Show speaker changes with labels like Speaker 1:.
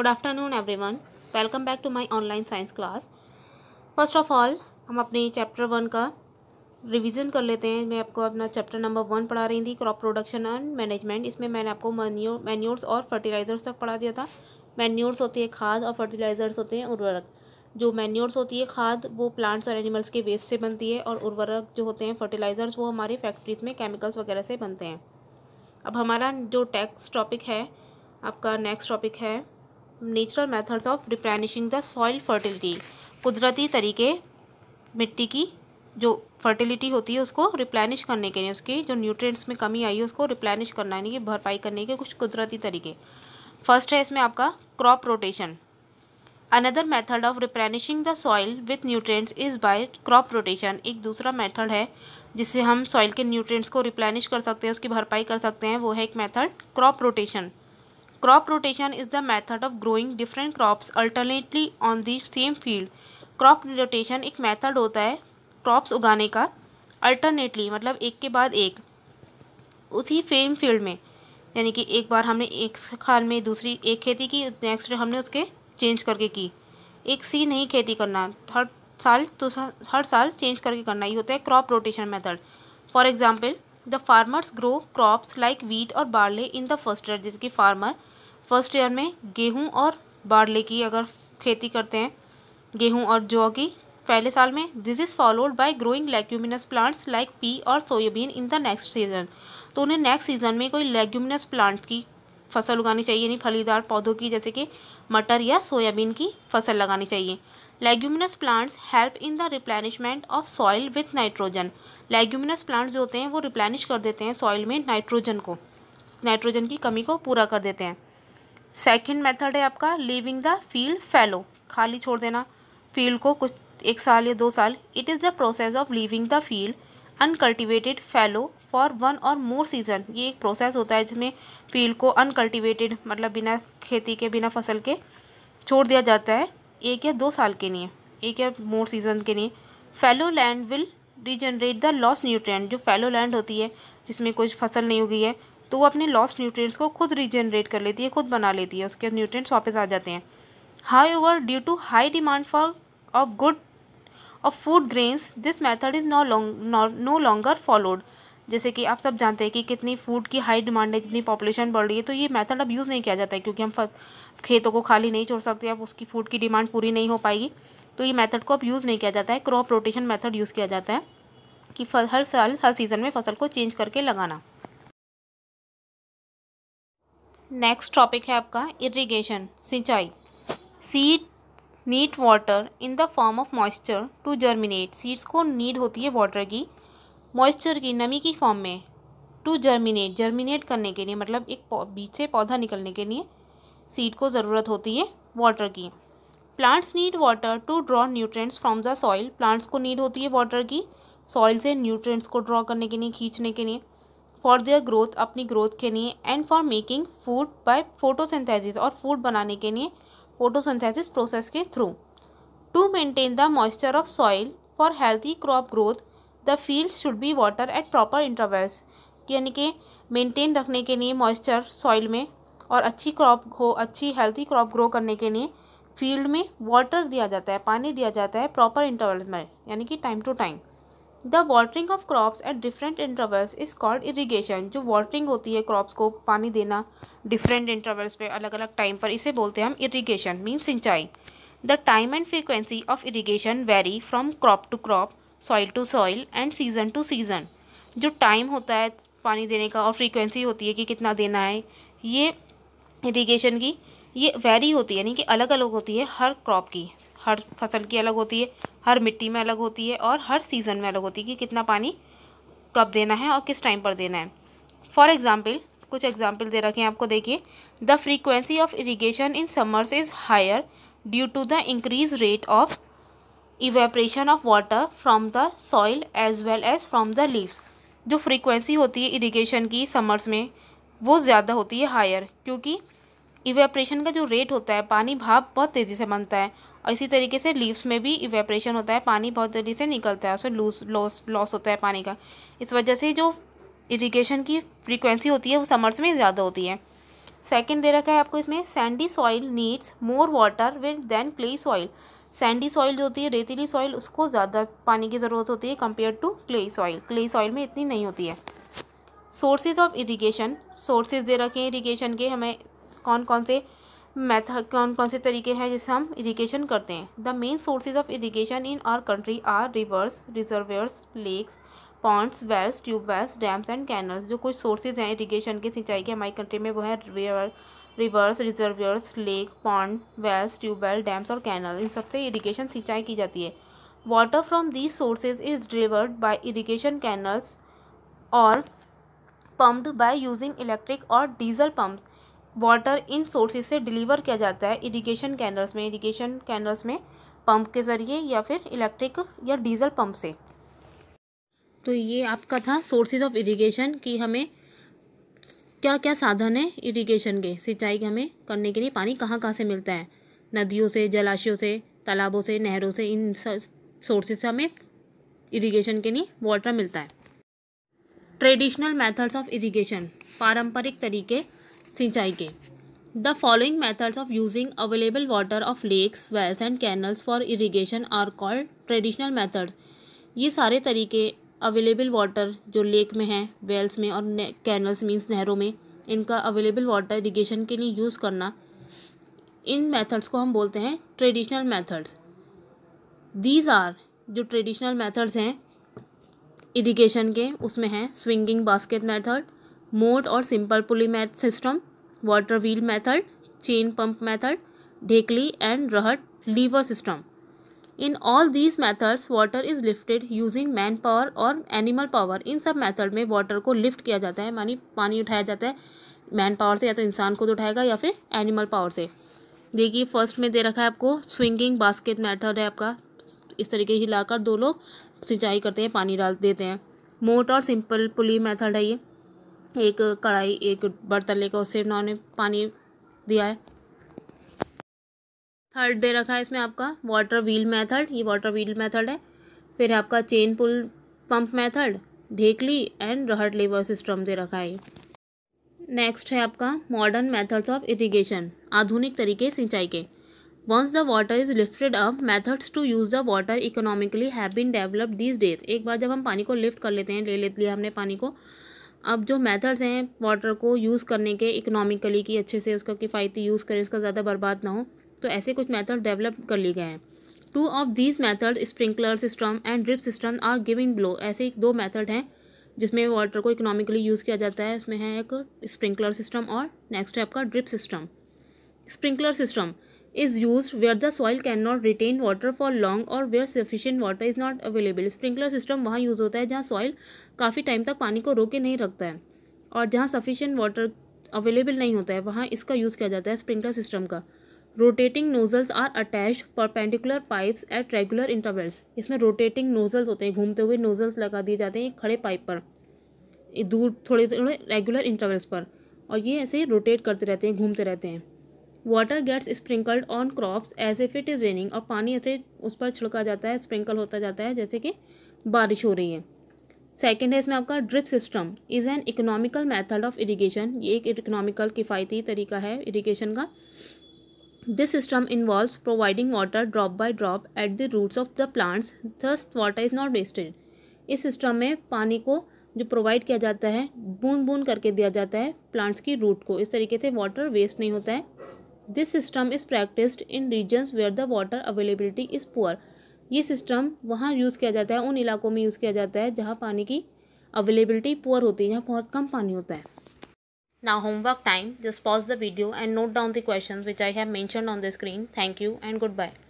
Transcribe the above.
Speaker 1: good afternoon everyone welcome back to my online science class first of all हम अपने chapter one का revision कर लेते हैं मैं आपको अपना चैप्टर नंबर वन पढ़ा रही थी क्रॉप प्रोडक्शन एंड मैनेजमेंट इसमें मैंने आपको मैन्योर मैन्योर्स और फर्टिलाइजर्स तक पढ़ा दिया था मैन्योर्स होती है खाद और फर्टिलाइजर्स होते हैं उर्वरक जो मैन्योर्स होती है खाद वो प्लांट्स और एनिमल्स के वेस्ट से बनती है और उर्वरक जो होते हैं फर्टिलाइजर्स वो हमारी फैक्ट्रीज में केमिकल्स वगैरह से बनते हैं अब हमारा जो टेक्स्ट टॉपिक है आपका नेक्स्ट टॉपिक है natural methods of replenishing the soil fertility कुदरती तरीके मिट्टी की जो फर्टिलिटी होती है उसको रिप्लेनिश करने के लिए उसकी जो न्यूट्रिएंट्स में कमी आई है उसको रिप्लेनिश करना यानी कि भरपाई करने के कुछ कुदरती तरीके फर्स्ट है इसमें आपका crop rotation another method of replenishing the soil with nutrients is by crop rotation एक दूसरा मेथड है जिससे हम सॉइल के न्यूट्रिएंट्स को रिप्लेनिश कर सकते हैं उसकी भरपाई कर सकते हैं वो है एक method crop rotation crop rotation is the method of growing different crops alternately on the same field crop rotation एक मैथड होता है क्रॉप्स उगाने का अल्टरनेटली मतलब एक के बाद एक उसी फेम फील्ड में यानी कि एक बार हमने एक खाल में दूसरी एक खेती की नेक्स्ट हमने उसके चेंज करके की एक सी नहीं खेती करना हर साल तो हर साल चेंज करके करना ये होता है crop rotation method for example the farmers grow crops like wheat और barley in the first year जैसे कि फार्मर फर्स्ट ईयर में गेहूँ और बाड़ले की अगर खेती करते हैं गेहूँ और जौ की पहले साल में this is followed by growing leguminous plants like pea और soybean in the next season तो उन्हें नेक्स्ट सीजन में कोई लेग्यूमिनस प्लांट्स की फसल उगानी चाहिए यानी फलीदार पौधों की जैसे कि मटर या सोयाबीन की फसल लगानी चाहिए leguminous plants help in the replenishment of soil with nitrogen leguminous plants जो होते हैं वो रिप्लेनिश कर देते हैं सॉइल में नाइट्रोजन को नाइट्रोजन की कमी को पूरा कर देते हैं सेकेंड मेथड है आपका लिविंग द फील्ड फैलो खाली छोड़ देना फील्ड को कुछ एक साल या दो साल it is the process of living the field uncultivated fallow for one or more season ये एक प्रोसेस होता है जिसमें फील्ड को अनकल्टिवेटेड मतलब बिना खेती के बिना फसल के छोड़ दिया जाता है एक या दो साल के लिए एक या मोर सीजन के लिए fallow land will regenerate the loss nutrient जो फैलो लैंड होती है जिसमें कुछ फसल नहीं उगी है तो वो अपने लॉस्ट न्यूट्रिएंट्स को खुद रिजनरेट कर लेती है खुद बना लेती है उसके न्यूट्रिएंट्स वापस आ जाते हैं high over due to high demand for of good of food grains this method is no long no longer followed जैसे कि आप सब जानते हैं कि कितनी फूड की हाई डिमांड है जितनी पॉपुलेशन बढ़ रही है तो ये मेथड अब यूज़ नहीं किया जाता है क्योंकि हम खेतों को खाली नहीं छोड़ सकते अब उसकी फूड की डिमांड पूरी नहीं हो पाएगी तो ये मेथड को अब यूज़ नहीं किया जाता है क्रॉप रोटेशन मेथड यूज़ किया जाता है कि हर साल हर सीज़न में फसल को चेंज करके लगाना नेक्स्ट टॉपिक है आपका इरिगेशन सिंचाई seed need water in the form of moisture to germinate seeds को नीड होती है वाटर की मॉइस्चर की नमी की फॉर्म में टू जर्मिनेट जर्मिनेट करने के लिए मतलब एक बीच से पौधा निकलने के लिए सीड को ज़रूरत होती है वाटर की plants need water to draw nutrients from the soil plants को नीड होती है वाटर की सॉइल से न्यूट्रेंट्स को ड्रॉ करने के लिए खींचने के लिए फॉर देयर ग्रोथ अपनी ग्रोथ के लिए and for making food by photosynthesis और फूड बनाने के लिए फोटोसिंथेसिस प्रोसेस के through to maintain the moisture of soil for healthy crop growth the field should be water at proper intervals यानी कि मेंटेन रखने के लिए मॉइस्चर सॉइल में और अच्छी क्रॉप हो अच्छी हेल्थी क्रॉप ग्रो करने के लिए फील्ड में वाटर दिया जाता है पानी दिया जाता है प्रॉपर इंटरवल में यानी कि time to time the watering of crops at different intervals is called irrigation जो वाटरिंग होती है क्रॉप्स को पानी देना डिफरेंट इंटरवल्स पे अलग अलग टाइम पर इसे बोलते हैं हम इरीगेशन मीन सिंचाई the time and frequency of irrigation vary from crop to crop soil to soil and season to season जो टाइम होता है पानी देने का और फ्रीक्वेंसी होती है कि कितना देना है ये इरीगेशन की ये वेरी होती है यानी कि अलग अलग होती है हर क्रॉप की हर फसल की अलग होती है हर मिट्टी में अलग होती है और हर सीज़न में अलग होती है कि कितना पानी कब देना है और किस टाइम पर देना है फॉर एग्ज़ाम्पल कुछ एग्जाम्पल दे रखे हैं आपको देखिए the frequency of irrigation in summers is higher due to the increase rate of evaporation of water from the soil as well as from the leaves जो फ्रीक्वेंसी होती है इरीगेशन की समर्स में वो ज़्यादा होती है हायर क्योंकि इवेपरेशन का जो रेट होता है पानी भाप बहुत तेज़ी से बनता है और इसी तरीके से लीव्स में भी इवेपरेशन होता है पानी बहुत जल्दी से निकलता है उसमें लूज लॉस लॉस होता है पानी का इस वजह से जो इरीगेशन की फ्रीक्वेंसी होती है वो समर्स में ज़्यादा होती है सेकेंड दे रखा है आपको इसमें sandy soil needs more water with than clay soil sandy soil जो होती है रेतीली सॉइल उसको ज़्यादा पानी की ज़रूरत होती है compare to clay soil clay soil में इतनी नहीं होती है सोर्सेज ऑफ इरीगेशन सोर्सेज दे रखे हैं इरीगेशन के हमें कौन कौन से मेथड कौन कौन से तरीके हैं जिससे हम इरीगेशन करते हैं the main sources of irrigation in our country are rivers reservoirs lakes ponds wells tubewells dams and canals जो कुछ सोर्सेज हैं इरीगेशन के सिंचाई के हमारी कंट्री में वो है rivers reservoirs lake pond wells tubewell dams और कैनल इन सबसे इरीगेशन सिंचाई की जाती है water from these sources is delivered by irrigation canals और पम्प्ड बाई यूजिंग इलेक्ट्रिक और डीजल पम्प वाटर इन सोर्सेज से डिलीवर किया जाता है इरिगेशन कैनल्स में इरिगेशन कैनल्स में पंप के ज़रिए या फिर इलेक्ट्रिक या डीजल पंप से तो ये आपका था सोर्सेज ऑफ इरिगेशन कि हमें क्या क्या साधन है इरिगेशन के सिंचाई हमें करने के लिए पानी कहाँ कहाँ से मिलता है नदियों से जलाशयों से तालाबों से नहरों से इन सोर्सेज से हमें इरिगेशन के लिए वाटर मिलता है ट्रेडिशनल मेथड्स ऑफ इरिगेशन पारंपरिक तरीके सिंचाई के the following methods of using available water of lakes wells and canals for irrigation are called traditional methods ये सारे तरीके अवेलेबल वाटर जो लेक में हैं वेल्स में और कैनल्स मीन्स नहरों में इनका अवेलेबल वाटर इरीगेशन के लिए यूज़ करना इन मेथड्स को हम बोलते हैं ट्रेडिशनल मेथड्स दीज आर जो ट्रेडिशनल मेथड्स हैं इरीगेशन के उसमें हैं स्विंगिंग बास्केट मेथड मोट और simple pulley math system water wheel method pump method ढेकली एंड रहट lever system in all these methods water is lifted using man power और एनिमल पावर इन सब मैथड में वाटर को लिफ्ट किया जाता है मानी पानी उठाया जाता है मैन पावर से या तो इंसान को तो उठाएगा या फिर एनिमल पावर से देखिए फर्स्ट में दे रखा है आपको स्विंगिंग बास्केट मैथड है आपका इस तरीके हिलाकर दो लोग सिंचाई करते हैं पानी डाल देते हैं मोट और सिंपल पुली मेथड है ये एक कढ़ाई एक बर्तन लेकर उससे उन्होंने पानी दिया है थर्ड दे रखा है इसमें आपका वाटर व्हील मेथड ये वाटर व्हील मेथड है फिर आपका चेन पुल पंप मेथड ढेकली एंड रहट लेबर सिस्टम दे रखा है नेक्स्ट है आपका मॉडर्न मेथड्स ऑफ इरिगेशन आधुनिक तरीके सिंचाई के once the water is lifted up methods to use the water economically have been developed this days एक बार जब हम पानी को लिफ्ट कर लेते हैं ले लेते हैं हमने पानी को अब जो मेथड्स हैं वाटर को यूज़ करने के इकोनॉमिकली कि अच्छे से उसका किफ़ायती यूज़ करें उसका ज़्यादा बर्बाद ना हो तो ऐसे कुछ मेथड डेवलप कर लिए गए हैं two of these method sprinkler system and drip system are giving blow ऐसे एक दो मेथड हैं जिसमें वाटर को इकोनॉमिकली यूज़ किया जाता है उसमें है एक स्प्रिंकलर सिस्टम और नेक्स्ट है आपका drip system sprinkler system is use where the soil can not retain water for long or where sufficient water is not available sprinkler system वहाँ यूज़ होता है जहाँ सॉइल काफ़ी टाइम तक पानी को रोके नहीं रखता है और जहाँ सफिशेंट वाटर अवेलेबल नहीं होता है वहाँ इसका यूज़ किया जाता है स्प्रिंकलर सिस्टम का rotating nozzles are attach perpendicular pipes at regular intervals इसमें रोटेटिंग नोजल्स होते हैं घूमते हुए नोजल्स लगा दिए जाते हैं खड़े पाइप पर दूर थोड़े थोड़े रेगुलर इंटरवल्स पर और ये ऐसे ही रोटेट करते रहते हैं घूमते रहते हैं water gets sprinkled on crops as if it is raining और पानी ऐसे उस पर छिड़का जाता है स्प्रिंकल होता जाता है जैसे कि बारिश हो रही है सेकेंड है इसमें आपका drip system is an economical method of irrigation ये एक इकोनॉमिकल किफ़ायती तरीका है इरीगेशन का this system involve providing water drop by drop at the roots of the plants thus water is not wasted इस सिस्टम में पानी को जो प्रोवाइड किया जाता है बूंद बूंद करके दिया जाता है प्लांट्स की रूट को इस तरीके से वाटर वेस्ट नहीं होता है this system is practice in regions where the water availability is poor ये सिस्टम वहाँ यूज़ किया जाता है उन इलाकों में यूज़ किया जाता है जहाँ पानी की अवेलेबिलिटी पुअर होती है जहाँ बहुत कम पानी होता है ना homework time just pause the video and note down the question which I have mention on the screen thank you and good bye